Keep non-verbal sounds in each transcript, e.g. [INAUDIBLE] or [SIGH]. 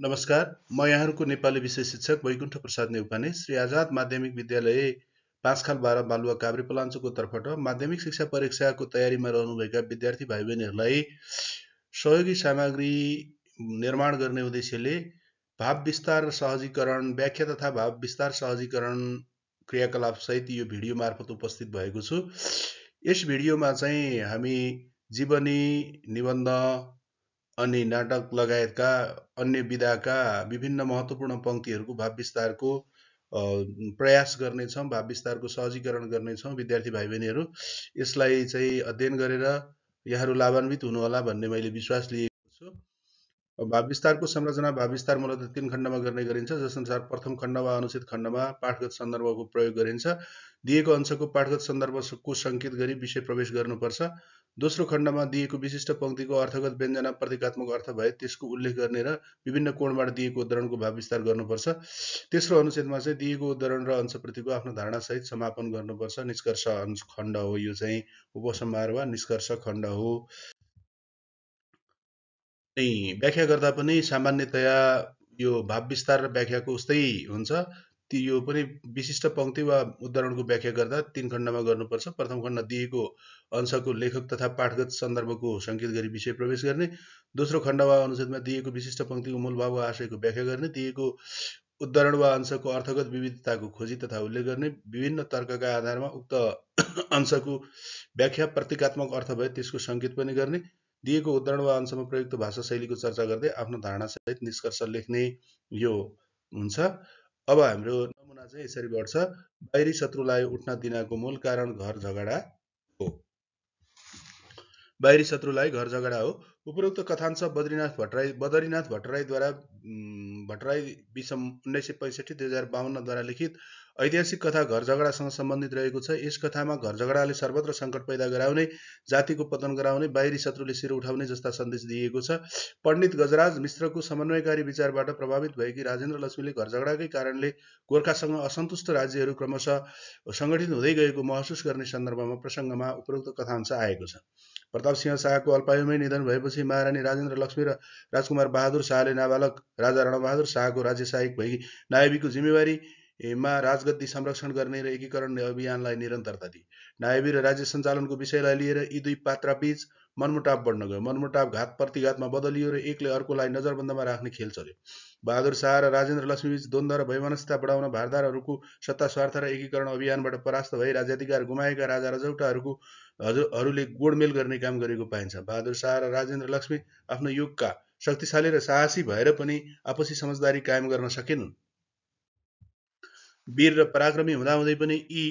नमस्कार म यहाँहरूको नेपाली विषय शिक्षक वैकुण्ठ प्रसाद नेउपाने श्री आजाद माध्यमिक विद्यालय पाँचखाल बाह्र बालुवा काभ्रे पलाञ्चोको तर्फबाट माध्यमिक शिक्षा परीक्षाको तयारीमा रहनुभएका विद्यार्थी भाइ बहिनीहरूलाई सहयोगी सामग्री निर्माण गर्ने उद्देश्यले भाव विस्तार सहजीकरण व्याख्या तथा भाव विस्तार सहजीकरण क्रियाकलाप सहित यो भिडियो मार्फत उपस्थित भएको छु यस भिडियोमा चाहिँ हामी जीवनी निबन्ध अनि नाटक लगायतका अन्य विधाका विभिन्न महत्त्वपूर्ण पङ्क्तिहरूको भाव विस्तारको प्रयास गर्नेछौँ भाव विस्तारको सहजीकरण गर्नेछौँ विद्यार्थी भाइ बहिनीहरू यसलाई चाहिँ अध्ययन गरेर यहाँहरू लाभान्वित हुनुहोला भन्ने मैले विश्वास लिएको छु भाव विस्तारको संरचना भाव विस्तार मूलत तिन खण्डमा गर्ने गरिन्छ जसअनुसार प्रथम खण्ड वा अनुच्छेद खण्डमा पाठगत सन्दर्भको प्रयोग गरिन्छ दिएको अंशको पाठगत सन्दर्भको सङ्केत गरी विषय प्रवेश गर्नुपर्छ दोस्रो खण्डमा दिएको विशिष्ट पङ्क्तिको अर्थगत व्यञ्जना प्रतीकात्मक अर्थ भए त्यसको उल्लेख गर्ने र विभिन्न कोणबाट दिएको उदाहरणको भाव विस्तार गर्नुपर्छ तेस्रो अनुच्छेदमा चाहिँ दिएको उदाहरण र अंशप्रतिको आफ्नो धारणा सहित समापन गर्नुपर्छ निष्कर्ष खण्ड हो यो चाहिँ उपसमारोह वा निष्कर्ष खण्ड हो व्याख्या गर्दा पनि सामान्यतया यो भाव विस्तार र व्याख्याको उस्तै हुन्छ ती यो पनि विशिष्ट पङ्क्ति वा उदाहरणको व्याख्या गर्दा तिन खण्डमा गर्नुपर्छ प्रथम खण्ड दिएको अंशको लेखक तथा पाठगत सन्दर्भको सङ्केत गरी विषय प्रवेश गर्ने दोस्रो खण्ड वा अनुच्छेदमा दिएको विशिष्ट पङ्क्तिको मूलभाव वा आशयको व्याख्या गर्ने दिएको उदाहरण वा अंशको अर्थगत विविधताको खोजी तथा उल्लेख गर्ने विभिन्न तर्कका आधारमा उक्त [COUGHS] अंशको व्याख्या प्रतीकात्मक अर्थ भए त्यसको सङ्केत पनि गर्ने दिएको उदाहरण वा अंशमा प्रयुक्त भाषा शैलीको चर्चा गर्दै आफ्नो धारणासहित निष्कर्ष लेख्ने यो हुन्छ अब हाम्रो नमुना चाहिँ यसरी गर्छ बाहिरी शत्रुलाई उठ्न दिनको मूल कारण घर झगडा हो बाहिरी शत्रुलाई घर झगडा हो उपरोक्त कथांश बद्रीनाथ भट्टराई बद्रीनाथ भट्टराईद्वारा भट्टराई विषम उन्नाइस सय पैँसठी दुई हजार बाहन्नद्वारा लिखित ऐतिहासिक कथा घर झगडासँग सम्बन्धित रहेको छ यस कथामा घर झगडाले सर्वत्र सङ्कट पैदा गराउने जातिको पतन गराउने बाहिरी शत्रुले शिर उठाउने जस्ता सन्देश दिएको छ पण्डित गजराज मिश्रको समन्वयकारी विचारबाट प्रभावित भएकी राजेन्द्र लक्ष्मीले घर झगडाकै कारणले गोर्खासँग असन्तुष्ट राज्यहरू क्रमशः सङ्गठित हुँदै गएको महसुस गर्ने सन्दर्भमा प्रसङ्गमा उपरोक्त कथांश आएको छ प्रताप सिंह शाहको अल्पायुमै निधन भएपछि महारानी राजेन्द्र लक्ष्मी र राजकुमार बहादुर शाहले नाबालक राजा रणबहादुर शाहको राज्य सहायक भई नायबीको जिम्मेवारी मा राजगद्दी संरक्षण गर्ने र एकीकरण अभियानलाई निरन्तरता दिए नायबी र राज्य सञ्चालनको विषयलाई लिएर यी दुई पात्राबीच मनमुटाव बढ्न गयो मनमुटाव घात प्रतिघातमा बदलियो र एकले अर्कोलाई नजरबन्दमा राख्ने खेल चल्यो बहादुर शाह र राजेन्द्र लक्ष्मीबीच द्वन्द्व र भयमानस्ता बढाउन भारदारहरूको सत्ता स्वार्थ र एकीकरण अभियानबाट परास्त भई राज्याधिकार गुमाएका राजा रजौटाहरूको हजुरहरूले गोडमेल गर्ने काम गरेको पाइन्छ बहादुर शाह र राजेन्द्र लक्ष्मी आफ्नो युगका शक्तिशाली र साहसी भएर पनि आपसी समझदारी कायम गर्न सकेनन् वीर र पराक्रमी हुँदाहुँदै पनि यी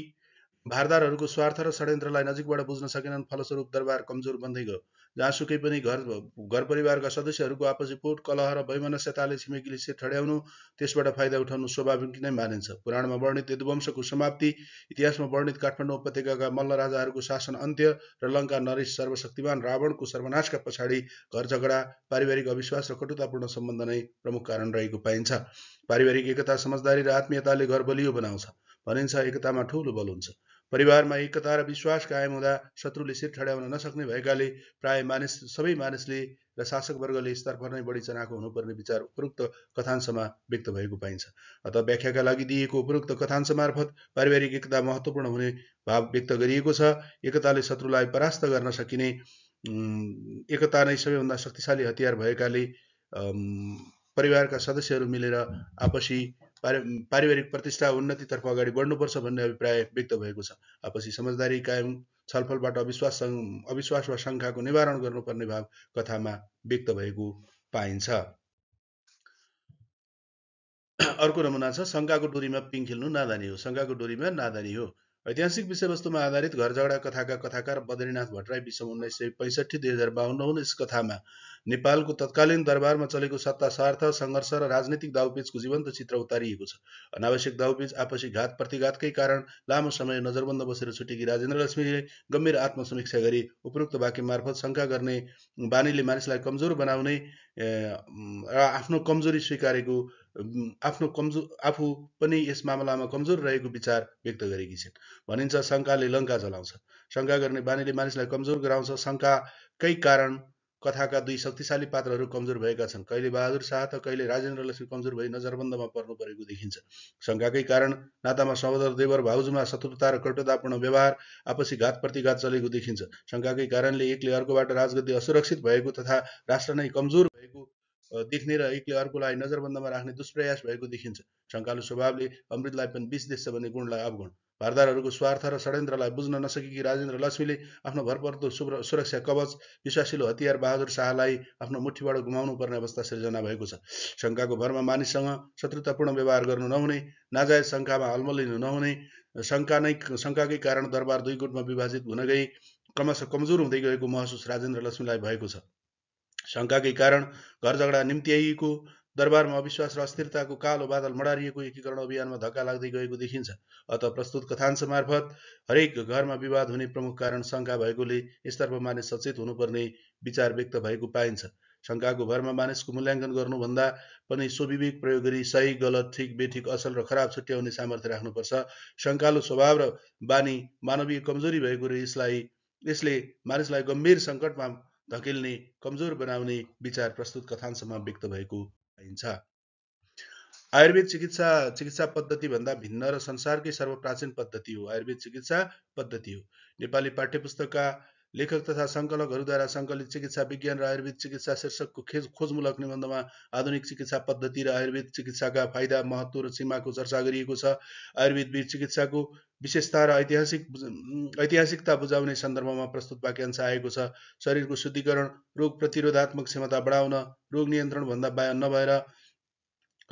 भारदारहरूको स्वार्थ र षड्यन्त्रलाई नजिकबाट बुझ्न सकेनन् फलस्वरूप दरबार कमजोर बन्दै गयो जहाँसुकै पनि घर घर परिवारका सदस्यहरूको आपसी पोट कलह र वैमनस्यताले छिमेकीले ठड्याउनु त्यसबाट फाइदा उठाउनु स्वाभाविक नै मानिन्छ पुराणमा वर्णित यदुवंशको समाप्ति इतिहासमा वर्णित काठमाडौँ उपत्यका मल्ल राजाहरूको शासन अन्त्य र लङ्का नरेश सर्वशक्तिमान रावणको सर्वनाशका पछाडि घर झगडा पारिवारिक अविश्वास र कटुतापूर्ण सम्बन्ध नै प्रमुख कारण रहेको पाइन्छ पारिवारिक एकता समझदारी र आत्मीयताले घर बलियो बनाउँछ भनिन्छ एकतामा ठुलो बल हुन्छ परिवारमा एकता र विश्वास कायम हुँदा शत्रुले सिर ठड्याउन नसक्ने भएकाले प्राय मानिस सबै मानिसले र शासकवर्गले यसतर्फ नै बढी चनाको हुनुपर्ने विचार उपरोक्त कथांशमा व्यक्त भएको पाइन्छ अत व्याख्याका लागि दिएको उपरोक्त कथांश मार्फत पारिवारिक एकता महत्त्वपूर्ण हुने भाव व्यक्त गरिएको छ एकताले शत्रुलाई परास्त गर्न सकिने एकता नै सबैभन्दा शक्तिशाली हतियार भएकाले परिवारका सदस्यहरू मिलेर आपसी पारिवारिक प्रतिष्ठा उन्नतितर्फ अगाडि बढ्नुपर्छ भन्ने अभिप्राय व्यक्त भएको छ आपसी समझदारी कायम छलफलबाट अविश्वास अविश्वास वा शङ्काको निवारण गर्नुपर्ने भाव कथामा व्यक्त भएको पाइन्छ अर्को नमुना छ शङ्काको डोरीमा पिङ खेल्नु नादानी हो शङ्काको डोरीमा नादानी हो ऐतिहासिक विषयवस्तुमा आधारित घर झगडा कथाका कथाकार बद्रीनाथ भट्टराई बिसौँ उन्नाइस सय पैँसठी दुई हजार बाहन्न उन्नाइस कथामा नेपालको तत्कालीन दरबारमा चलेको सत्ता स्वार्थ सङ्घर्ष र राजनीतिक दाउपेचको जीवन्त चित्र उतारिएको छ अनावश्यक दाउपेच आपसी घात प्रतिघातकै कारण लामो समय नजरबन्द बसेर छुटेकी राजेन्द्र लक्ष्मीले गम्भीर आत्मसमीक्षा गरी उपयुक्त वाक्य मार्फत शङ्का गर्ने बानीले मानिसलाई कमजोर बनाउने र आफ्नो कमजोरी स्वीकारेको आफ्नो कमजोर आफू पनि यस मामलामा कमजोर रहेको विचार व्यक्त गरेकी छिन् भनिन्छ शङ्काले लङ्का जलाउँछ शङ्का गर्ने बानीले मानिसलाई कमजोर गराउँछ शङ्काकै कारण कथाका दुई शक्तिशाली पात्रहरू कमजोर भएका छन् कहिले बहादुर शाह त कहिले राजेन्द्र लक्ष्मी कमजोर भई नजरबन्दमा पर्नु परेको देखिन्छ शङ्काकै कारण नातामा सहोदर देवर भाउजूमा शत्रुता र कटुतापूर्ण व्यवहार आपसी घात प्रतिघात चलेको देखिन्छ शङ्काकै कारणले एकले अर्कोबाट राजगति असुरक्षित भएको तथा राष्ट्र नै कमजोर भएको देख्ने र एकले अर्कोलाई नजरबन्दमा राख्ने दुष्प्रयास भएको देखिन्छ शङ्कालु स्वभावले अमृतलाई पनि विष छ भन्ने गुणलाई अवगुण भारदारहरूको स्वार्थ र षड्यन्त्रलाई बुझ्न नसकेकी राजेन्द्र लक्ष्मीले आफ्नो भरपर्दो सुरक्षा कवच विश्वासिलो हतियार बहादुर शाहलाई आफ्नो मुठीबाट गुमाउनु पर्ने अवस्था सिर्जना भएको छ शङ्काको भरमा मानिससँग शत्रुतापूर्ण व्यवहार गर्नु नहुने नाजायज शङ्कामा हल्मलिनु नहुने शङ्का नै शङ्काकै कारण दरबार दुई गुटमा विभाजित हुन गई क्रमशः कमजोर हुँदै गएको महसुस राजेन्द्र लक्ष्मीलाई भएको छ शङ्काकै कारण घर झगडा निम्त्याइएको दरबारमा अविश्वास र अस्थिरताको कालो बादल मडारिएको एकीकरण अभियानमा धक्का लाग्दै गएको देखिन्छ अत प्रस्तुत कथांश मार्फत हरेक घरमा विवाद हुने प्रमुख कारण शङ्का भएकोले यसतर्फ मानिस सचेत हुनुपर्ने विचार व्यक्त भएको पाइन्छ शङ्काको भरमा मानिसको मूल्याङ्कन गर्नुभन्दा पनि स्वविवेक प्रयोग गरी सही गलत ठिक बेठिक असल र खराब छुट्याउने सामर्थ्य राख्नुपर्छ शङ्कालु स्वभाव र बानी मानवीय कमजोरी भएको र यसलाई यसले मानिसलाई गम्भीर सङ्कटमा धकेल्ने कमजोर बनाउने विचार प्रस्तुत कथांशमा व्यक्त भएको पाइन्छ आयुर्वेद चिकित्सा चिकित्सा भन्दा भिन्न र संसारकै सर्वप्राचीन पद्धति हो आयुर्वेद चिकित्सा पद्धति हो नेपाली पाठ्यपुस्तकका लेखक तथा सङ्कलकहरूद्वारा सङ्कलित चिकित्सा विज्ञान र आयुर्वेद चिकित्सा शीर्षकको खेज खोजमूलक निबन्धमा आधुनिक चिकित्सा पद्धति र आयुर्वेद चिकित्साका फाइदा महत्त्व र सीमाको चर्चा गरिएको छ आयुर्वेद चिकित्साको विशेषता र ऐतिहासिक ऐतिहासिकता बुझाउने सन्दर्भमा प्रस्तुत वाक्यांश आएको छ शरीरको शुद्धिकरण रोग प्रतिरोधात्मक क्षमता बढाउन रोग नियन्त्रणभन्दा बाहिर नभएर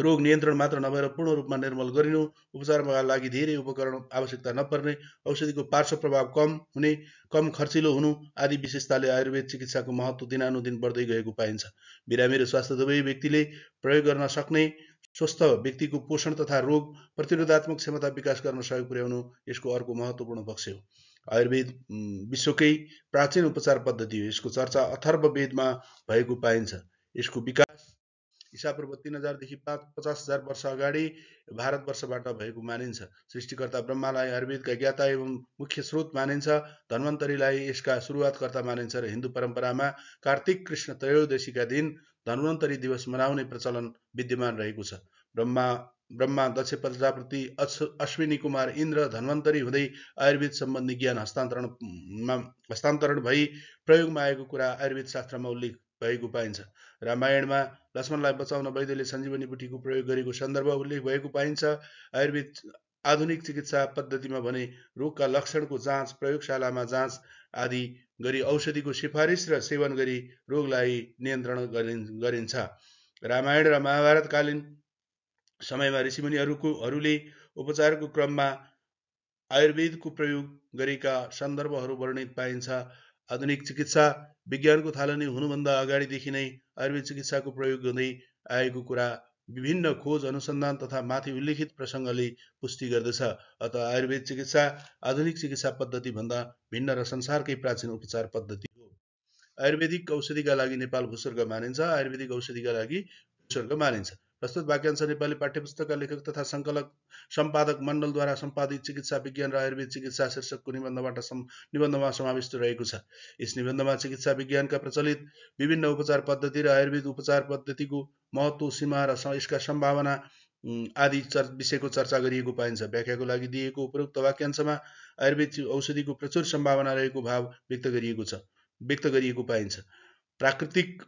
रोग नियन्त्रण मात्र नभएर पूर्ण रूपमा निर्मल गरिनु उपचारमा लागि धेरै उपकरण आवश्यकता नपर्ने औषधिको पार्श्व प्रभाव कम हुने कम खर्चिलो हुनु आदि विशेषताले आयुर्वेद चिकित्साको महत्त्व दिनानुदिन बढ्दै गएको पाइन्छ बिरामी र स्वास्थ्य दुवै व्यक्तिले प्रयोग गर्न सक्ने स्वस्थ व्यक्तिको पोषण तथा रोग प्रतिरोधात्मक क्षमता विकास गर्न सहयोग पुर्याउनु यसको अर्को महत्त्वपूर्ण पक्ष हो आयुर्वेद विश्वकै प्राचीन उपचार पद्धति हो यसको चर्चा अथर्व भएको पाइन्छ यसको विकास इसापूर्व तिन हजारदेखि पाँच पचास हजार वर्ष अगाडि भारतवर्षबाट भएको मानिन्छ सृष्टिकर्ता ब्रह्मालाई आयुर्वेदका ज्ञाता एवं मुख्य स्रोत मानिन्छ धन्वन्तरीलाई यसका सुरुवातकर्ता मानिन्छ र हिन्दू परम्परामा कार्तिक कृष्ण त्रयोदशीका दिन धन्वन्तरी दिवस मनाउने प्रचलन विद्यमान रहेको छ ब्रह्मा ब्रह्मा दक्ष प्रजापति अश्विनी कुमार इन्द्र धन्वन्तरी हुँदै आयुर्वेद सम्बन्धी ज्ञान हस्तान्तरणमा हस्तान्तरण भई प्रयोगमा आएको कुरा आयुर्वेद शास्त्रमा उल्लेख भएको पाइन्छ रामायणमा लक्ष्मणलाई बचाउन वैद्यले सञ्जीवनी बुटीको प्रयोग गरेको सन्दर्भ उल्लेख भएको पाइन्छ आयुर्वेद आधुनिक चिकित्सा पद्धतिमा भने रोगका लक्षणको जाँच प्रयोगशालामा जाँच आदि गरी औषधिको सिफारिस र सेवन गरी रोगलाई नियन्त्रण गरिन्छ रामायण र महाभारतकालीन समयमा ऋषिमुनिहरूको हरूले उपचारको क्रममा आयुर्वेदको प्रयोग गरेका सन्दर्भहरू वर्णित पाइन्छ आधुनिक चिकित्सा विज्ञानको थालनी हुनुभन्दा अगाडिदेखि नै आयुर्वेद चिकित्साको प्रयोग गर्दै आएको कुरा विभिन्न खोज अनुसन्धान तथा माथि उल्लेखित प्रसङ्गले पुष्टि गर्दछ अत आयुर्वेद चिकित्सा आधुनिक चिकित्सा पद्धति भन्दा भिन्न र संसारकै प्राचीन उपचार पद्धति हो आयुर्वेदिक औषधिका लागि नेपाल भूस्वर्ग मानिन्छ आयुर्वेदिक औषधिका लागि भूस्वर्ग मानिन्छ प्रस्तुत वाक्यांश नेपाली पाठ्यपुस्तकका लेखक तथा सङ्कलक सम्पादक मण्डलद्वारा सम्पादित चिकित्सा विज्ञान र आयुर्वेद चिकित्सा शीर्षकको निबन्धबाट सम् निबन्धमा समाविष्ट रहेको छ यस निबन्धमा चिकित्सा विज्ञानका प्रचलित विभिन्न उपचार पद्धति र आयुर्वेद उपचार पद्धतिको महत्त्व सीमा र यसका सम्भावना आदि चर् विषयको चर्चा गरिएको पाइन्छ व्याख्याको लागि दिएको उपयुक्त वाक्यांशमा आयुर्वेद औषधिको प्रचुर सम्भावना रहेको भाव व्यक्त गरिएको छ व्यक्त गरिएको पाइन्छ प्राकृतिक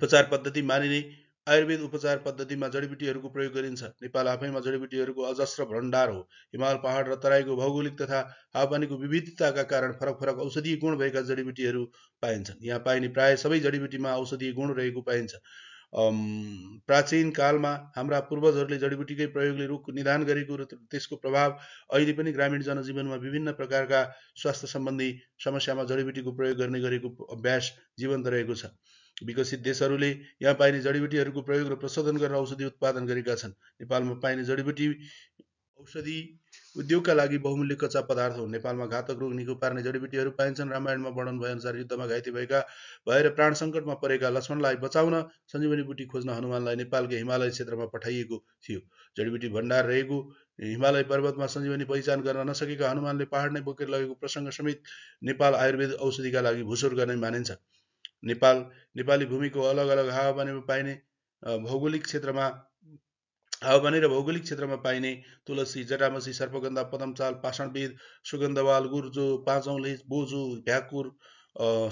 उपचार पद्धति मानिने आयुर्वेद उपचार पद्धतिमा जडीबुटीहरूको प्रयोग गरिन्छ नेपाल आफैमा जडीबुटीहरूको अजस्र भण्डार हो हिमाल पहाड र तराईको भौगोलिक तथा हावापानीको विविधताका कारण फरक फरक औषधीय गुण भएका जडीबुटीहरू पाइन्छन् यहाँ पाइने प्राय सबै जडीबुटीमा औषधीय गुण रहेको पाइन्छ प्राचीन कालमा हाम्रा पूर्वजहरूले जडीबुटीकै प्रयोगले रोग निदान गरेको र त्यसको प्रभाव अहिले पनि ग्रामीण जनजीवनमा विभिन्न प्रकारका स्वास्थ्य सम्बन्धी समस्यामा जडीबुटीको प्रयोग गर्ने गरेको अभ्यास जीवन्त रहेको छ विकसित देशहरूले यहाँ पाइने जडीबुटीहरूको प्रयोग र प्रशोधन गरेर औषधि उत्पादन गरेका छन् नेपालमा पाइने जडीबुटी औषधि उद्योगका लागि बहुमूल्य कच्चा पदार्थ हुन् नेपालमा घातक रोग निको पार्ने जडीबुटीहरू पाइन्छन् रामायणमा वर्णन भएअनुसार युद्धमा घाइते भएका भएर प्राण सङ्कटमा परेका लक्ष्मणलाई बचाउन सञ्जीवनी बुटी खोज्न हनुमानलाई नेपालकै हिमालय क्षेत्रमा पठाइएको थियो जडीबुटी भण्डार रहेको हिमालय पर्वतमा सञ्जीवनी पहिचान गर्न नसकेका हनुमानले पहाड नै बोकेर लगेको प्रसङ्ग समेत नेपाल आयुर्वेद औषधिका लागि भुसुर गर्ने मानिन्छ नेपाल नेपाली भूमिको अलग अलग हावापानीमा पाइने भौगोलिक क्षेत्रमा हावापानी र भौगोलिक क्षेत्रमा पाइने तुलसी जटामसी सर्पगन्धा पदमचाल पाषाणविद सुगन्धवाल गुर्जो पाँचौँले बोजु भ्याकुर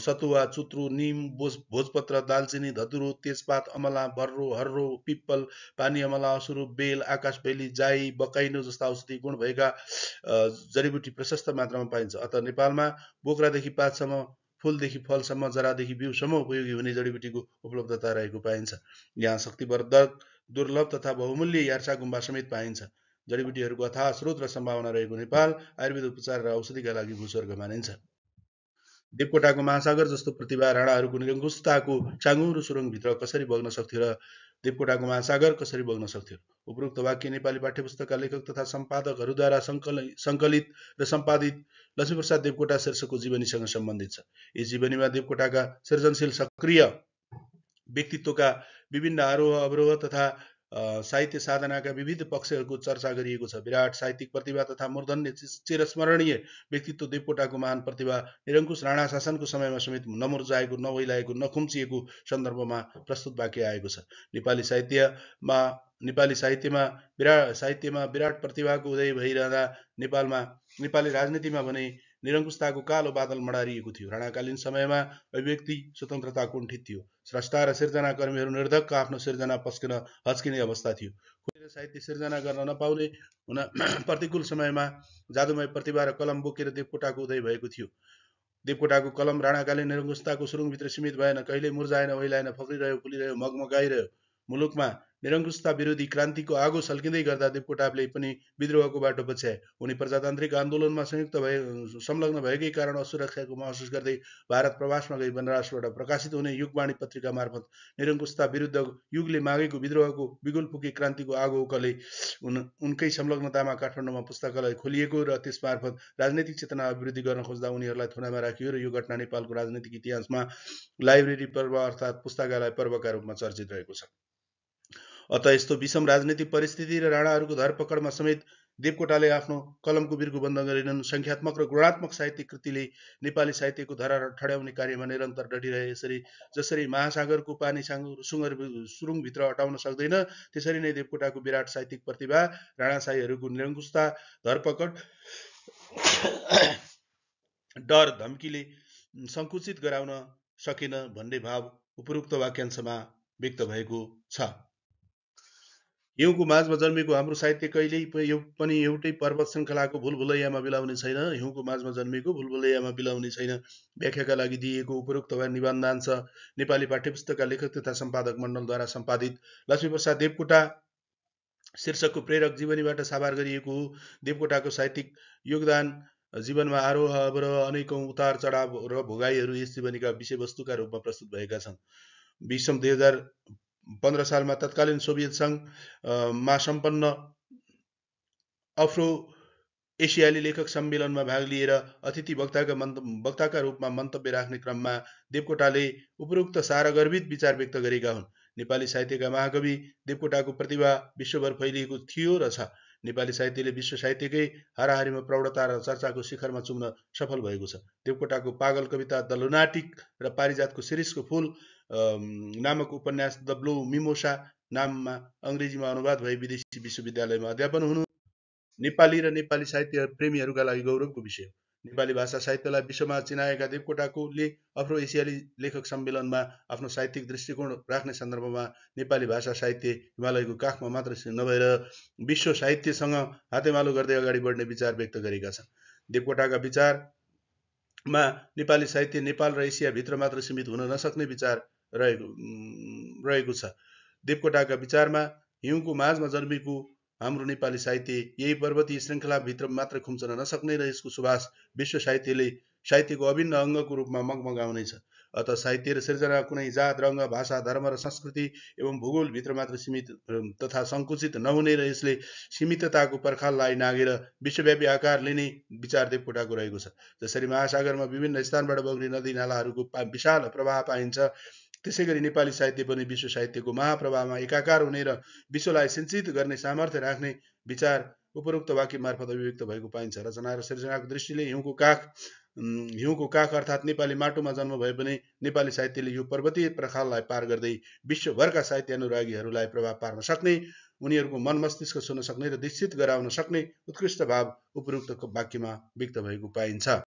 सतुवा चुत्रु निम बोज भोजपत्र दालचिनी धतुरो तेजपात अमला भर्रो हर्रो पिप्पल पानी अमला असुरु बेल आकाश आकाशबेली जाई बकाइनो जस्ता औषधि गुण भएका जडीबुटी प्रशस्त मात्रामा पाइन्छ अत नेपालमा बोक्रादेखि पातसम्म फुलदेखि फलसम्म जरादेखि बिउसम्म उपयोगी हुने जडीबुटीको उपलब्धता रहेको पाइन्छ यहाँ शक्तिवर्धक दुर्लभ तथा बहुमूल्य यार्सा गुम्बा समेत पाइन्छ जडीबुटीहरूको अथाह स्रोत र सम्भावना रहेको नेपाल आयुर्वेद उपचार र औषधिका लागि भूस्वर्ग मानिन्छ देवकोटाको महासागर जस्तो प्रतिभा राणाहरूको निरङ्कुशताको चाङ्गुङ र सुरुङभित्र कसरी बग्न सक्थ्यो र देवकोटाको महासागर कसरी बग्न सक्थ्यो उपरोक्त वाक्य नेपाली पाठ्यपुस्तकका लेखक तथा सम्पादकहरूद्वारा सङ्कलित र सम्पादित लक्ष्मीप्रसाद देवकोटा शीर्षकको जीवनीसँग सम्बन्धित छ यी जीवनीमा देवकोटाका सृजनशील सक्रिय व्यक्तित्वका विभिन्न आरोह अवरोह तथा साहित्य साधनाका विविध पक्षहरूको चर्चा गरिएको छ विराट साहित्यिक प्रतिभा तथा मूर्धन्य चिरस्मरणीय व्यक्तित्व देवकोटाको महान प्रतिभा निरङ्कुश राणा शासनको समयमा समेत नमुर्जाएको नवैलाएको नखुम्चिएको सन्दर्भमा प्रस्तुत वाक्य आएको छ नेपाली साहित्यमा नेपाली साहित्यमा विराट साहित्यमा विराट प्रतिभाको उदय भइरहँदा नेपालमा नेपाली राजनीतिमा भने निरङ्कुशताको कालो बादल मडारिएको थियो राणाकालीन समयमा अभिव्यक्ति स्वतन्त्रता कुण्ठित थियो स्रष्टा र सिर्जनाकर्मीहरू निर्धक्क आफ्नो सिर्जना पस्किन हच्किने अवस्था थियो साहित्य सिर्जना गर्न नपाउने हुन [CLEARS THROAT] प्रतिकूल समयमा जादुमय प्रतिभा र कलम बोकेर देवकोटाको उदय भएको थियो देवकोटाको कलम राणाकालीन निरङ्कुशताको सुरुङभित्र सीमित भएन कहिले मुर्जाएन ओहिलाएन फक्रिरह्यो फुलिरह्यो मगमगाइरह्यो मुलुकमा निरङ्कुशता विरोधी क्रान्तिको आगो सल्किँदै गर्दा देवकोटापले पनि विद्रोहको बाटो बच्याए उनी प्रजातान्त्रिक आन्दोलनमा संयुक्त भए संलग्न भएकै कारण असुरक्षाको महसुस गर्दै भारत प्रवासमा गई बनारसबाट प्रकाशित हुने युगवाणी पत्रिका मार्फत निरङ्कुशता विरुद्ध युगले मागेको विद्रोहको बिगुल पुगे क्रान्तिको आगो उकले उन उनकै संलग्नतामा काठमाडौँमा पुस्तकालय खोलिएको र त्यसमार्फत राजनैतिक चेतना अभिवृद्धि गर्न खोज्दा उनीहरूलाई थुनामा राखियो र यो घटना नेपालको राजनैतिक इतिहासमा लाइब्रेरी पर्व अर्थात् पुस्तकालय पर्वका रूपमा चर्चित रहेको छ अत यस्तो विषम राजनीतिक परिस्थिति र राणाहरूको धरपकडमा समेत देवकोटाले आफ्नो कलमको बिरको बन्द गरेनन् सङ्ख्यात्मक र गुणात्मक साहित्यिक कृतिले नेपाली साहित्यको धरा ठड्याउने कार्यमा निरन्तर डटिरहे यसरी जसरी महासागरको पानी साङ्गु सुँगर सुरुङभित्र हटाउन सक्दैन त्यसरी नै देवकोटाको विराट साहित्यिक प्रतिभा राणाशाहीहरूको निरङ्कुशता धरपकड डर धम्कीले सङ्कुचित गराउन सकेन भन्ने भाव उपरोक्त वाक्यांशमा व्यक्त भएको छ हिउँको माझमा जन्मेको हाम्रो साहित्य कहिल्यै यो पनि एउटै पर्वत श्रृङ्खलाको भुलभुलैयामा बिलाउने छैन हिउँको माझमा जन्मेको भुलभुलैयामा बिलाउने छैन व्याख्याका लागि दिएको उपरोक्त वा निबन्धांश नेपाली पाठ्यपुस्तकका लेखक तथा सम्पादक मण्डलद्वारा सम्पादित लक्ष्मीप्रसाद देवकोटा शीर्षकको प्रेरक जीवनीबाट साभार गरिएको हो देवकोटाको साहित्यिक योगदान जीवनमा आरोह अवरोह अनेकौँ उतार चढाव र भोगाईहरू यस जीवनीका विषयवस्तुका रूपमा प्रस्तुत भएका छन् विषम दुई हजार पन्ध्र सालमा तत्कालीन सोभियत सङ्घमा सम्पन्न अफ्रो एसियाली लेखक सम्मेलनमा भाग लिएर अतिथि वक्ताका मन्त वक्ताका रूपमा मन्तव्य राख्ने क्रममा देवकोटाले उपरोक्त सारागर्भित विचार व्यक्त गरेका हुन् नेपाली साहित्यका महाकवि देवकोटाको प्रतिभा विश्वभर फैलिएको थियो र छ नेपाली साहित्यले विश्व साहित्यकै हाराहारीमा प्रौढता र चर्चाको शिखरमा चुम्न सफल भएको छ देवकोटाको पागल कविता द लुनाटिक र पारिजातको शिरिषको फुल नामक उपन्यास द ब्लू मिमोसा नाममा अङ्ग्रेजीमा अनुवाद भई विदेशी विश्वविद्यालयमा अध्यापन हुनु नेपाली र नेपाली साहित्य प्रेमीहरूका लागि गौरवको विषय हो नेपाली भाषा साहित्यलाई विश्वमा चिनाएका देवकोटाकोले अफ्रो एसियाली लेखक सम्मेलनमा आफ्नो साहित्यिक दृष्टिकोण राख्ने सन्दर्भमा नेपाली भाषा साहित्य हिमालयको काखमा मात्र नभएर विश्व साहित्यसँग हातेमालो गर्दै अगाडि बढ्ने विचार व्यक्त गरेका छन् देवकोटाका विचारमा नेपाली साहित्य नेपाल र एसियाभित्र मात्र सीमित हुन नसक्ने विचार रहेको रहेको छ देवकोटाका विचारमा हिउँको माझमा जन्मेको हाम्रो नेपाली साहित्य यही पर्वतीय श्रृङ्खलाभित्र मात्र खुम्चन नसक्ने र यसको सुभाष विश्व साहित्यले साहित्यको अभिन्न अङ्गको रूपमा मगमगाउनेछ अत साहित्य र सृजना कुनै जात रङ्ग भाषा धर्म र संस्कृति एवं भूगोलभित्र मात्र सीमित तथा सङ्कुचित नहुने र यसले सीमितताको पर्खाललाई नागेर विश्वव्यापी आकार लिने विचार देवकोटाको रहेको छ जसरी महासागरमा विभिन्न स्थानबाट बग्ने नदी नालाहरूको विशाल प्रभाव पाइन्छ त्यसै गरी नेपाली साहित्य पनि विश्व साहित्यको महाप्रभावमा एकाकार हुने र विश्वलाई सिन्चित गर्ने सामर्थ्य राख्ने विचार उपरोक्त वाक्य मार्फत अभिव्यक्त भएको पाइन्छ रचना र सृजनाको दृष्टिले हिउँको काख हिउँको काख अर्थात् नेपाली माटोमा जन्म भए पनि नेपाली साहित्यले यो पर्वतीय प्रखाललाई पार गर्दै विश्वभरका साहित्य अनुरागीहरूलाई प्रभाव पार्न सक्ने उनीहरूको मन मस्तिष्क सुन्न सक्ने र दीक्षित गराउन सक्ने उत्कृष्ट भाव उपरोक्त वाक्यमा व्यक्त भएको पाइन्छ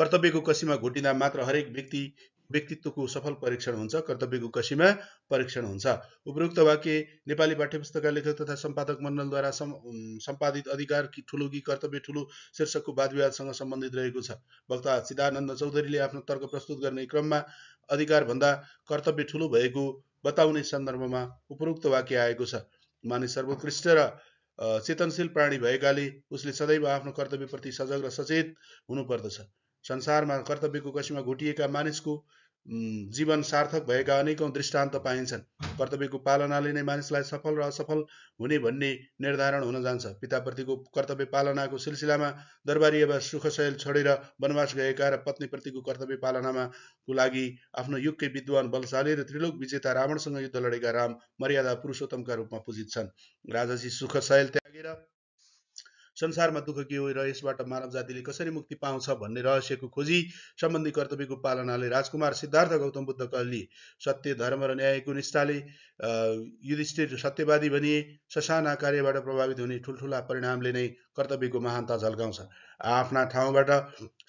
कर्तव्यको कसीमा घोटिँदा मात्र हरेक व्यक्ति व्यक्तित्वको सफल परीक्षण हुन्छ कर्तव्यको कसीमा परीक्षण हुन्छ उपरोक्त वाक्य नेपाली पाठ्यपुस्तकका लेखक तथा सम्पादक मण्डलद्वारा सम्पादित अधिकार कि ठुलो कि कर्तव्य ठुलो शीर्षकको वादविवादसँग सम्बन्धित रहेको छ वक्ता सिद्धानन्द चौधरीले आफ्नो तर्क प्रस्तुत गर्ने क्रममा अधिकारभन्दा कर्तव्य ठुलो भएको बताउने सन्दर्भमा उपरोक्त वाक्य आएको छ मानिस सर्वोत्कृष्ट र चेतनशील प्राणी भएकाले उसले सदैव आफ्नो कर्तव्यप्रति सजग र सचेत हुनुपर्दछ संसारमा कर्तव्यको कसीमा घोटिएका मानिसको जीवन सार्थक भएका अनेकौँ दृष्टान्त पाइन्छन् कर्तव्यको पालनाले नै मानिसलाई सफल र असफल हुने भन्ने निर्धारण हुन जान्छ पिताप्रतिको कर्तव्य पालनाको सिलसिलामा दरबारी सुख सुखशैल छोडेर वनवास गएका र पत्नीप्रतिको कर्तव्य पालनामाको लागि आफ्नो युगकै विद्वान बलशाली र त्रिलोक विजेता रावणसँग युद्ध लडेका राम मर्यादा पुरुषोत्तमका रूपमा पूजित छन् राजाजी सुखशैल त्यागेर संसारमा दुःख के हो र यसबाट मानव जातिले कसरी मुक्ति पाउँछ भन्ने रहस्यको खोजी सम्बन्धी कर्तव्यको पालनाले राजकुमार सिद्धार्थ गौतम बुद्ध लिए सत्य धर्म र न्यायको निष्ठाले युधिष्ठिर सत्यवादी भनिए ससाना कार्यबाट प्रभावित हुने ठुल्ठुला परिणामले नै कर्तव्यको महानता झल्काउँछ आफ्ना ठाउँबाट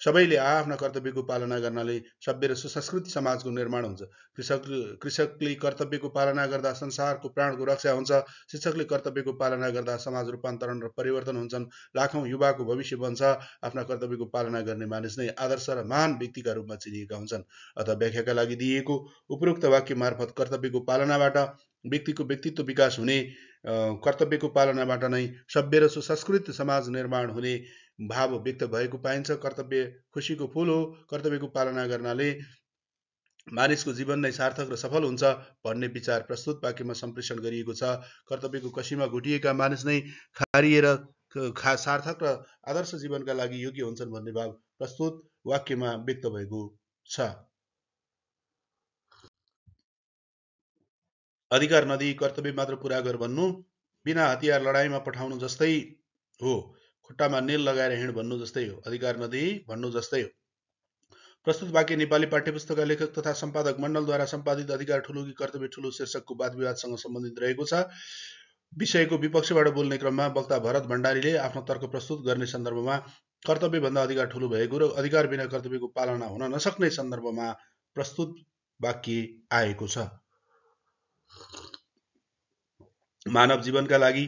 सबैले आआफ्ना कर्तव्यको पालना गर्नाले सभ्य र सुसंस्कृत समाजको निर्माण हुन्छ कृषक कृषकले कर्तव्यको पालना गर्दा संसारको प्राणको रक्षा हुन्छ शिक्षकले कर्तव्यको पालना गर्दा समाज रूपान्तरण र परिवर्तन हुन्छन् लाखौँ युवाको भविष्य बन्छ आफ्ना कर्तव्यको पालना गर्ने मानिस नै आदर्श र महान व्यक्तिका रूपमा चिनिएका हुन्छन् अथवा व्याख्याका लागि दिइएको उपरोक्त वाक्य मार्फत कर्तव्यको पालनाबाट व्यक्तिको व्यक्तित्व विकास हुने कर्तव्यको पालनाबाट नै सभ्य र सुसंस्कृत समाज निर्माण हुने भाव व्यक्त भएको पाइन्छ कर्तव्य खुसीको फुल हो कर्तव्यको पालना गर्नाले मानिसको जीवन नै सार्थक र सफल हुन्छ भन्ने विचार प्रस्तुत वाक्यमा सम्प्रेषण गरिएको छ कर्तव्यको कसीमा घुटिएका मानिस नै खारिएर खा सार्थक र आदर्श जीवनका लागि योग्य हुन्छन् भन्ने भाव प्रस्तुत वाक्यमा व्यक्त भएको छ अधिकार नदी कर्तव्य मात्र पुरा गर भन्नु बिना हतियार लडाइँमा पठाउनु जस्तै हो खुट्टामा नेल लगाएर हिँड भन्नु जस्तै हो अधिकार नदी भन्नु जस्तै हो प्रस्तुत वाक्य नेपाली पाठ्य पुस्तकका लेखक तथा सम्पादक मण्डलद्वारा सम्पादित अधिकार ठुलो कि कर्तव्य ठुलो शीर्षकको वाद विवादसँग सम्बन्धित रहेको छ विषयको विपक्षबाट बोल्ने क्रममा वक्ता भरत भण्डारीले आफ्नो तर्क प्रस्तुत गर्ने सन्दर्भमा कर्तव्यभन्दा अधिकार ठुलो भएको र अधिकार बिना कर्तव्यको पालना हुन नसक्ने सन्दर्भमा प्रस्तुत वाक्य आएको छ मानव जीवनका लागि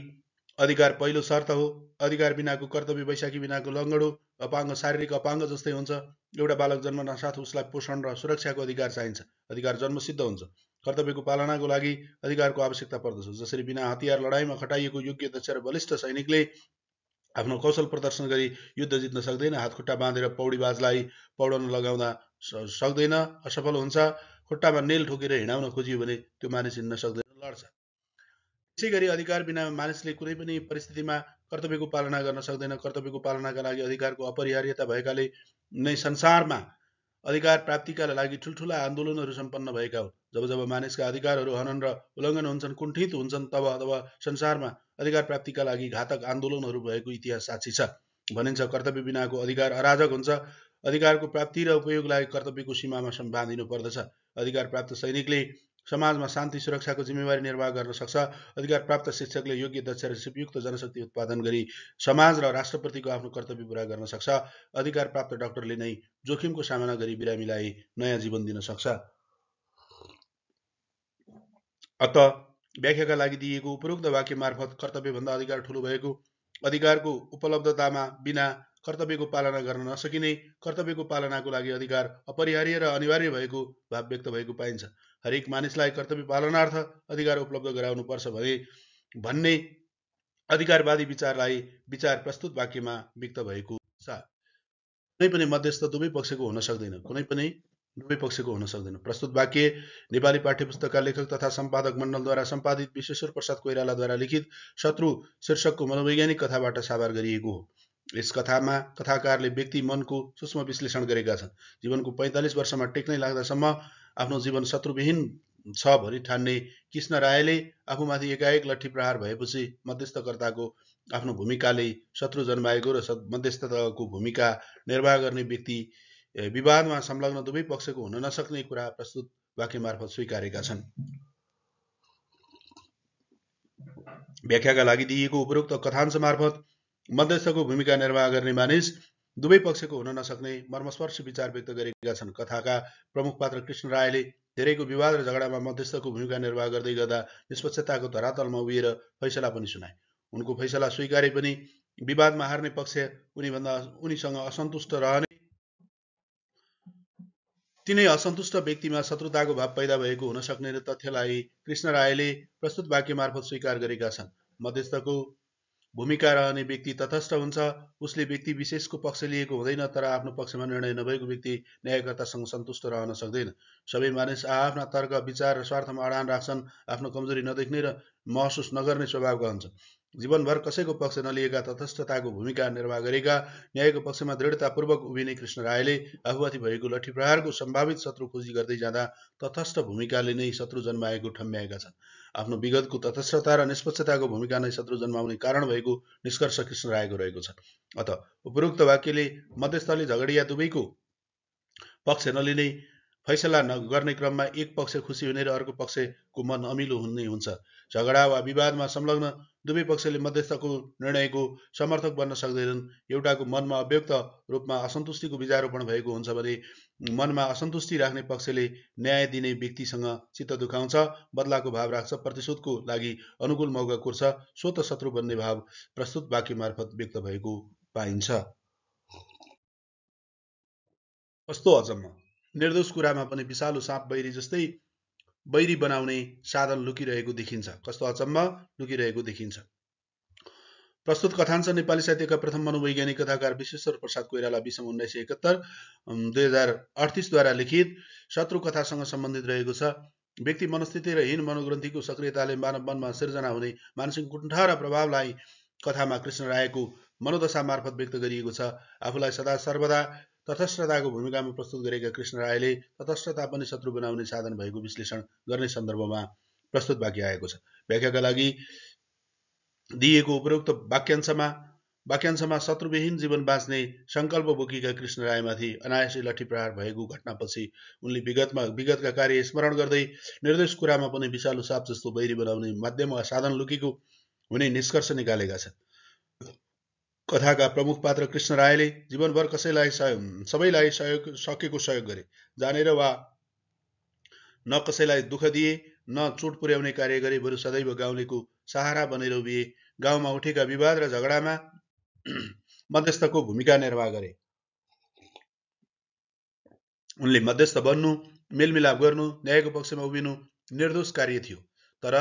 अधिकार पहिलो शर्त हो अधिकार बिनाको कर्तव्य वैशाखी बिनाको लङ्गडो अपाङ्ग शारीरिक अपाङ्ग जस्तै हुन्छ एउटा बालक जन्मनासाथ उसलाई पोषण र सुरक्षाको अधिकार चाहिन्छ अधिकार जन्मसिद्ध हुन्छ कर्तव्यको पालनाको लागि अधिकारको आवश्यकता पर्दछ जसरी बिना हतियार लडाइँमा खटाइएको योग्य दक्ष र बलिष्ठ सैनिकले आफ्नो कौशल प्रदर्शन गरी युद्ध जित्न सक्दैन हातखुट्टा बाँधेर पौडीबाजलाई पौडन लगाउँदा सक्दैन असफल हुन्छ खुट्टामा नेल ठोकेर हिँडाउन खोजियो भने त्यो मानिस हिँड्न सक्दैन लड्छ त्यसै गरी अधिकार बिना मानिसले कुनै पनि परिस्थितिमा कर्तव्यको पालना गर्न सक्दैन कर्तव्यको पालनाका लागि अधिकारको अपरिहार्यता भएकाले नै संसारमा अधिकार प्राप्तिका लागि ठुल्ठुला आन्दोलनहरू सम्पन्न भएका हो जब जब मानिसका अधिकारहरू हनन र उल्लङ्घन हुन्छन् कुण्ठित हुन्छन् तब अब संसारमा अधिकार प्राप्तिका लागि घातक आन्दोलनहरू भएको इतिहास साक्षी छ भनिन्छ कर्तव्य बिनाको अधिकार अराजक हुन्छ अधिकारको प्राप्ति र उपयोगलाई कर्तव्यको सीमामा बाँधिनु पर्दछ अधिकार प्राप्त सैनिकले समाजमा शान्ति सुरक्षाको जिम्मेवारी निर्वाह गर्न सक्छ अधिकार प्राप्त शिक्षकले योग्य दक्ष र उपयुक्त जनशक्ति उत्पादन गरी समाज र राष्ट्रप्रतिको आफ्नो कर्तव्य पुरा गर्न सक्छ अधिकार प्राप्त डाक्टरले नै जोखिमको सामना गरी बिरामीलाई नयाँ जीवन दिन सक्छ अत व्याख्याका लागि दिएको उपरोक्त वाक्य मार्फत कर्तव्यभन्दा अधिकार ठुलो भएको अधिकारको उपलब्धतामा बिना कर्तव्यको पालना गर्न नसकिने कर्तव्यको पालनाको लागि अधिकार अपरिहार्य र अनिवार्य भएको भाव व्यक्त भएको पाइन्छ हरेक मानिसलाई कर्तव्य पालनार्थ अधिकार उपलब्ध गराउनुपर्छ भने भन्ने अधिकारवादी विचारलाई विचार प्रस्तुत वाक्यमा व्यक्त भएको छ कुनै पनि मध्यस्थ दुवै पक्षको हुन सक्दैन कुनै पनि दुवै पक्षको हुन सक्दैन प्रस्तुत वाक्य नेपाली पाठ्यपुस्तकका लेखक तथा सम्पादक मण्डलद्वारा सम्पादित विश्वेश्वर प्रसाद कोइरालाद्वारा लिखित शत्रु शीर्षकको मनोवैज्ञानिक कथाबाट साभार गरिएको हो यस कथामा कथाकारले व्यक्ति मनको सूक्ष्म विश्लेषण गरेका छन् जीवनको पैँतालिस वर्षमा टेक्नै लाग्दासम्म आफ्नो जीवन शत्रुविहीन छ भनी ठान्ने कृष्ण रायले आफूमाथि एकाएक लट्ठी प्रहार भएपछि मध्यस्थकर्ताको आफ्नो भूमिकाले शत्रु जन्माएको र मध्यस्थताको भूमिका निर्वाह गर्ने व्यक्ति विवादमा संलग्न दुवै पक्षको हुन नसक्ने कुरा प्रस्तुत वाक्य मार्फत स्वीकारेका छन् व्याख्याका लागि दिइएको उपरोक्त कथांश मार्फत मध्यस्थको भूमिका निर्वाह गर्ने मानिस दुवै पक्षको हुन नसक्ने मर्मस्पर्शी विचार व्यक्त गरेका छन् कथाका प्रमुख पात्र कृष्ण रायले धेरैको विवाद र झगडामा मध्यस्थको भूमिका निर्वाह गर्दै गर्दा निष्पक्षताको धरातलमा उभिएर फैसला पनि सुनाए उनको फैसला स्वीकारे पनि विवादमा हार्ने पक्ष उनीभन्दा उनीसँग असन्तुष्ट रहने तिनै असन्तुष्ट व्यक्तिमा शत्रुताको भाव पैदा भएको हुन सक्ने तथ्यलाई कृष्ण रायले प्रस्तुत वाक्य मार्फत स्वीकार गरेका छन् मध्यस्थको भूमिका रहने व्यक्ति तटस्थ हुन्छ उसले व्यक्ति विशेषको पक्ष लिएको हुँदैन तर आफ्नो पक्षमा निर्णय नभएको व्यक्ति न्यायकर्तासँग सन्तुष्ट रहन सक्दैन सबै मानिस आआफ्ना तर्क विचार र स्वार्थमा अडान राख्छन् आफ्नो कमजोरी नदेख्ने र महसुस नगर्ने स्वभावका हुन्छन् जीवनभर कसैको पक्ष नलिएका तथस्थताको भूमिका निर्वाह गरेका न्यायको पक्षमा दृढतापूर्वक उभिने कृष्ण रायले आफूमाथि भएको लट्ठी प्रहारको सम्भावित शत्रु खोजी गर्दै जाँदा तथस्थ भूमिकाले नै शत्रु जन्माएको ठम्ब्याएका छन् आफ्नो विगतको तथस्थता र निष्पक्षताको भूमिका नै शत्रु जन्माउने कारण भएको निष्कर्ष कृष्ण रायको रहेको छ अत उपरोक्त वाक्यले मध्यस्थले झगडिया दुवैको पक्ष नलिने फैसला नगर्ने क्रममा एक पक्ष खुसी हुने र अर्को पक्षको मन अमिलो हुने हुन्छ झगडा वा विवादमा संलग्न दुवै पक्षले मध्यस्थको निर्णयको समर्थक बन्न सक्दैनन् एउटाको मनमा अव्यक्त रूपमा असन्तुष्टिको विचारोपण भएको हुन्छ भने मनमा असन्तुष्टि राख्ने पक्षले न्याय दिने व्यक्तिसँग चित्त दुखाउँछ बदलाको भाव राख्छ प्रतिशोधको लागि अनुकूल मौका कुर्छ स्वत शत्रु बन्ने भाव प्रस्तुत वाक्य मार्फत व्यक्त भएको पाइन्छ कस्तो अचम्म निर्दोष कुरामा पनि विषालु साँप बैरी जस्तै बैरी बनाउने साधन लुकिरहेको देखिन्छ कस्तो अचम्म लुकिरहेको देखिन्छ प्रस्तुत कथांश नेपाली साहित्यका प्रथम मनोवैज्ञानिक कथाकार विश्वेश्वर प्रसाद कोइराला विषम उन्नाइस सय एकहत्तर दुई हजार अडतिसद्वारा लिखित शत्रु कथासँग सम्बन्धित रहेको छ व्यक्ति मनस्थिति र हीन मनोग्रन्थिको सक्रियताले मानव मनमा सिर्जना हुने मानसिक कुण्ठा र प्रभावलाई कथामा कृष्ण रायको मनोदशा मार्फत व्यक्त गरिएको छ आफूलाई सदा सर्वदा तथस्थताको भूमिकामा प्रस्तुत गरेका कृष्ण रायले तथस्थता पनि शत्रु बनाउने साधन भएको विश्लेषण गर्ने सन्दर्भमा प्रस्तुत वाक्य आएको छ व्याख्याका लागि दिएको उपरोक्त वाक्यांशमा वाक्यांशमा शत्रुविहीन जीवन बाँच्ने सङ्कल्प बोकेका कृष्ण रायमाथि अनायासै लठी प्रहार भएको घटनापछि उनले विगतमा विगतका कार्य स्मरण गर्दै निर्देश कुरामा पनि विषालु साप जस्तो बैरी बनाउने माध्यम वा साधन लुकेको हुने निष्कर्ष निकालेका छन् कथाका प्रमुख पात्र कृष्ण रायले जीवनभर कसैलाई सबैलाई सहयोग सकेको सहयोग गरे जानेर वा न कसैलाई दुःख दिए न चोट पुर्याउने कार्य गरे बरु सदैव गाउँलेको सहारा बनेर उभिए गाउँमा उठेका विवाद र झगडामा [CLEARS THROAT] मध्यस्थको भूमिका निर्वाह गरे उनले मध्यस्थ बन्नु मेलमिलाप गर्नु न्यायको पक्षमा उभिनु निर्दोष कार्य थियो तर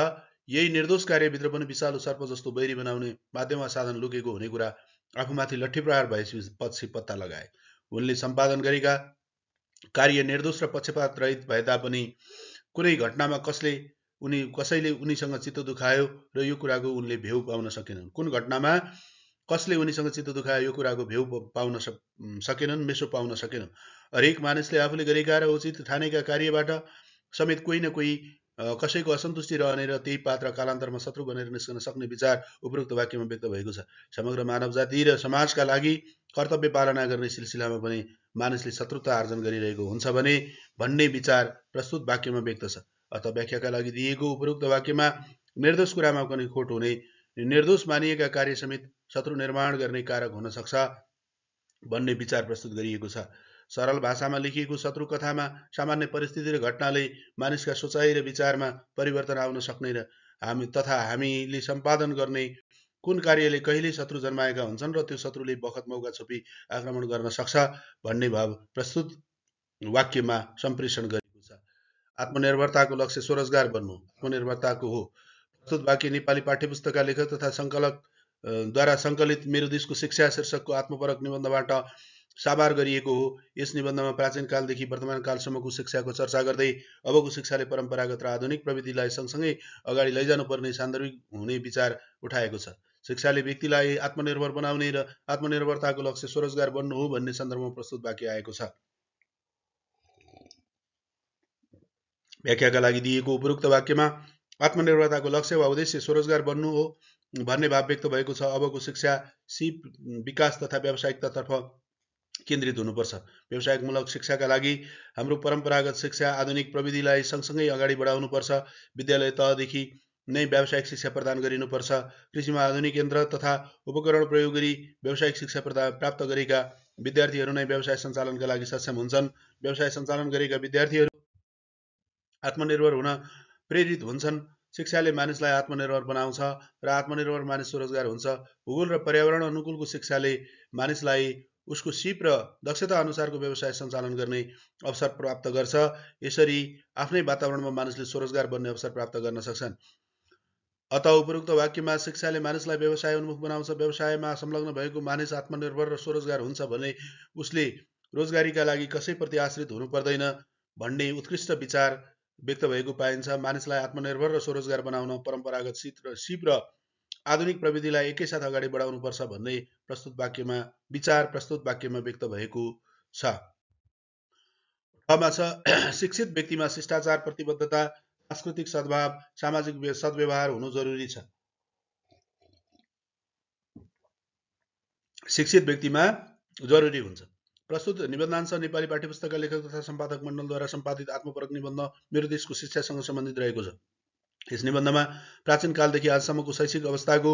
यही निर्दोष कार्यभित्र पनि विषालु सर्प जस्तो बैरी बनाउने माध्यममा साधन लुकेको हुने कुरा आफूमाथि लट्ठी प्रहार भएपछि पछि पत्ता लगाए उनले सम्पादन गरेका कार्य निर्दोष र पक्षपात रहित भए तापनि कुनै घटनामा कसले उनी कसैले उनीसँग चित्त दुखायो र यो कुराको उनले भेउ पाउन सकेनन् कुन घटनामा कसले उनीसँग चित्त दुखायो यो कुराको भेउ पाउन सकेनन् मेसो पाउन सकेनन् हरेक मानिसले आफूले गरेका र उचित ठानेका कार्यबाट समेत कोही न कोही कसैको असन्तुष्टि रहने र त्यही पात्र कालान्तरमा शत्रु बनेर निस्कन सक्ने विचार उपरोक्त वाक्यमा व्यक्त भएको छ समग्र मानव जाति र समाजका लागि कर्तव्य पालना गर्ने सिलसिलामा पनि मानिसले शत्रुता आर्जन गरिरहेको हुन्छ भने भन्ने विचार प्रस्तुत वाक्यमा व्यक्त छ अर्थ व्याख्याका लागि दिएको उपरोक्त वाक्यमा निर्दोष कुरामा पनि खोट हुने निर्दोष मानिएका कार्य समेत शत्रु निर्माण गर्ने कारक हुन सक्छ भन्ने विचार प्रस्तुत गरिएको छ सरल भाषामा लेखिएको शत्रु कथामा सामान्य परिस्थिति र घटनाले मानिसका सोचाइ र विचारमा परिवर्तन आउन सक्ने र हामी तथा हामीले सम्पादन गर्ने कुन कार्यले कहिले शत्रु जन्माएका हुन्छन् र त्यो शत्रुले बखत मौका छोपी आक्रमण गर्न सक्छ भन्ने भाव प्रस्तुत वाक्यमा सम्प्रेषण गरेको छ आत्मनिर्भरताको लक्ष्य स्वरोजगार बन्नु आत्मनिर्भरताको हो प्रस्तुत वाक्य नेपाली पाठ्यपुस्तकका लेखक तथा सङ्कलकद्वारा सङ्कलित मेरो देशको शिक्षा शीर्षकको आत्मपरक निबन्धबाट साबार गरिएको हो यस निबन्धमा प्राचीन कालदेखि वर्तमान कालसम्मको शिक्षाको चर्चा गर्दै अबको शिक्षाले परम्परागत र आधुनिक प्रविधिलाई सँगसँगै अगाडि लैजानुपर्ने सान्दर्भिक हुने विचार उठाएको छ शिक्षाले व्यक्तिलाई आत्मनिर्भर बनाउने र आत्मनिर्भरताको लक्ष्य स्वरोजगार बन्नु हो भन्ने सन्दर्भमा प्रस्तुत वाक्य आएको छ व्याख्याका लागि दिएको उपरोक्त वाक्यमा आत्मनिर्भरताको लक्ष्य वा उद्देश्य स्वरोजगार बन्नु हो भन्ने भाव व्यक्त भएको छ अबको शिक्षा सिप विकास तथा व्यावसायिकतातर्फ केन्द्रित हुनुपर्छ व्यवसायमूलक शिक्षाका लागि हाम्रो परम्परागत शिक्षा आधुनिक प्रविधिलाई सँगसँगै अगाडि बढाउनुपर्छ विद्यालय तहदेखि नै व्यावसायिक शिक्षा प्रदान गरिनुपर्छ कृषिमा आधुनिक यन्त्र तथा उपकरण प्रयोग गरी व्यावसायिक शिक्षा प्रदा प्राप्त गरेका विद्यार्थीहरू नै व्यवसाय सञ्चालनका लागि सक्षम हुन्छन् व्यवसाय सञ्चालन गरेका विद्यार्थीहरू आत्मनिर्भर हुन प्रेरित हुन्छन् शिक्षाले मानिसलाई आत्मनिर्भर बनाउँछ र आत्मनिर्भर मानिस स्वरोजगार हुन्छ भूगोल र पर्यावरण अनुकूलको शिक्षाले मानिसलाई उसको सिप र दक्षता अनुसारको व्यवसाय सञ्चालन गर्ने अवसर प्राप्त गर्छ यसरी आफ्नै वातावरणमा मानिसले स्वरोजगार बन्ने अवसर प्राप्त गर्न सक्छन् अत उपरोक्त वाक्यमा शिक्षाले मानिसलाई व्यवसाय उन्मुख बनाउँछ व्यवसायमा संलग्न भएको मानिस आत्मनिर्भर र स्वरोजगार हुन्छ भने उसले रोजगारीका लागि कसैप्रति आश्रित हुनु पर्दैन भन्ने उत्कृष्ट विचार व्यक्त भएको पाइन्छ मानिसलाई आत्मनिर्भर र स्वरोजगार बनाउन परम्परागत सिप र सिप र आधुनिक प्रविधिलाई एकैसाथ अगाडि बढाउनुपर्छ भन्दै प्रस्तुत वाक्यमा विचार प्रस्तुत वाक्यमा व्यक्त भएको छ छ [CLEARS THROAT] शिक्षित व्यक्तिमा शिष्टाचार प्रतिबद्धता सांस्कृतिक सद्भाव सामाजिक सद्व्यवहार हुनु जरुरी छ शिक्षित व्यक्तिमा जरुरी हुन्छ प्रस्तुत निबन्धांश नेपाली पाठ्य पुस्तकका लेखक तथा सम्पादक मण्डलद्वारा सम्पादित आत्मपरक निबन्ध मेरो देशको शिक्षासँग सम्बन्धित रहेको छ यस निबन्धमा प्राचीन कालदेखि आजसम्मको शैक्षिक अवस्थाको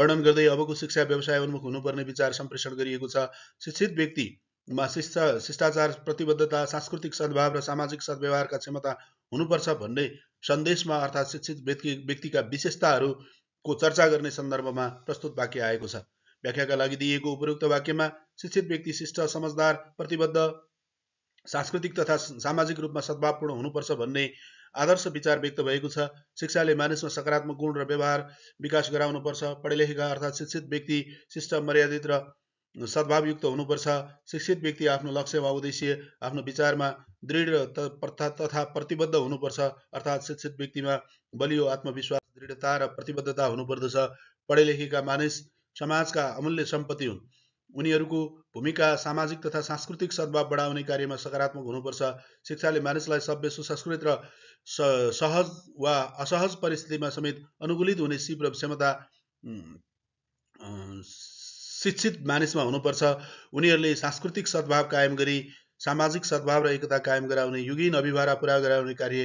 वर्णन गर्दै अबको शिक्षा व्यवसाय उन्मुख हुनुपर्ने विचार सम्प्रेषण गरिएको छ शिक्षित व्यक्तिमा शिष्टा शिष्टाचार प्रतिबद्धता सांस्कृतिक सद्भाव र सामाजिक सद्व्यवहारका क्षमता हुनुपर्छ भन्ने सन्देशमा अर्थात् शिक्षित व्यक्ति व्यक्तिका विशेषताहरूको चर्चा गर्ने सन्दर्भमा प्रस्तुत वाक्य आएको छ व्याख्याका लागि दिइएको उपयुक्त वाक्यमा शिक्षित व्यक्ति शिष्ट समझदार प्रतिबद्ध सांस्कृतिक तथा सामाजिक रूपमा सद्भावपूर्ण हुनुपर्छ भन्ने आदर्श विचार व्यक्त भएको छ शिक्षाले मानिसमा सकारात्मक गुण र व्यवहार विकास गराउनुपर्छ पढे लेखेका अर्थात् शिक्षित व्यक्ति शिष्ट मर्यादित र सद्भावयुक्त हुनुपर्छ शिक्षित व्यक्ति आफ्नो लक्ष्य वा उद्देश्य आफ्नो विचारमा दृढ तथा प्रतिबद्ध हुनुपर्छ अर्थात् शिक्षित व्यक्तिमा बलियो आत्मविश्वास दृढता र प्रतिबद्धता हुनुपर्दछ पढे लेखेका मानिस समाजका अमूल्य सम्पत्ति हुन् उनीहरूको भूमिका सामाजिक तथा सांस्कृतिक सद्भाव बढाउने कार्यमा सकारात्मक हुनुपर्छ शिक्षाले मानिसलाई सभ्य सुसंस्कृत र सहज वा असहज परिस्थितिमा समेत अनुकूलित हुने सिप र क्षमता शिक्षित मानिसमा हुनुपर्छ उनीहरूले सांस्कृतिक सद्भाव कायम गरी सामाजिक सद्भाव र एकता कायम गराउने युगिन अभिभारा पुरा गराउने कार्य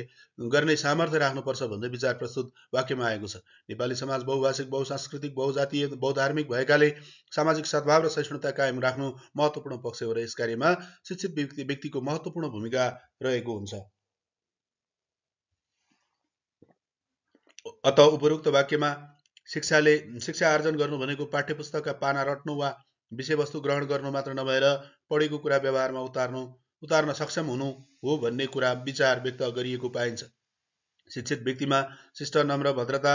गर्ने सामर्थ्य राख्नुपर्छ भन्ने विचार प्रस्तुत वाक्यमा आएको छ नेपाली समाज बहुभाषिक बहुसांस्कृतिक बहुजातीय बहुधार्मिक भएकाले सामाजिक सद्भाव र सहिष्णुता कायम राख्नु महत्त्वपूर्ण पक्ष हो र यस कार्यमा शिक्षित व्यक्ति व्यक्तिको महत्त्वपूर्ण भूमिका रहेको हुन्छ अत उपरोक्त वाक्यमा शिक्षाले शिक्षा आर्जन गर्नु भनेको पाठ्य पुस्तकका पाना रट्नु वा विषयवस्तु ग्रहण गर्नु मात्र नभएर पढेको कुरा व्यवहारमा उतार्नु उतार्न सक्षम हुनु हो भन्ने कुरा विचार व्यक्त गरिएको पाइन्छ शिक्षित व्यक्तिमा शिष्ट नम्र भद्रता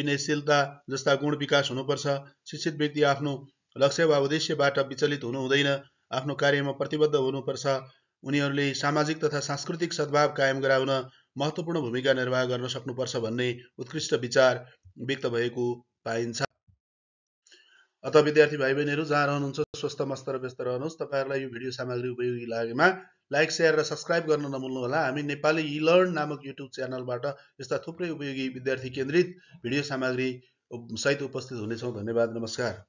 विनयशीलता जस्ता गुण विकास हुनुपर्छ शिक्षित व्यक्ति आफ्नो लक्ष्य वा उद्देश्यबाट विचलित हुनु हुँदैन आफ्नो कार्यमा प्रतिबद्ध हुनुपर्छ उनीहरूले सामाजिक तथा सांस्कृतिक सद्भाव कायम गराउन महत्त्वपूर्ण भूमिका निर्वाह गर्न सक्नुपर्छ भन्ने उत्कृष्ट विचार व्यक्त भएको पाइन्छ अत विद्यार्थी भाइ बहिनीहरू जहाँ रहनुहुन्छ स्वस्थ मस्त र व्यस्त रहनुहोस् तपाईँहरूलाई यो भिडियो सामग्री उपयोगी लागेमा लाइक सेयर र सब्सक्राइब गर्न होला हामी नेपाली इलर्न नामक युट्युब च्यानलबाट यस्ता थुप्रै उपयोगी विद्यार्थी केन्द्रित भिडियो सामग्री सहित उपस्थित हुनेछौँ धन्यवाद नमस्कार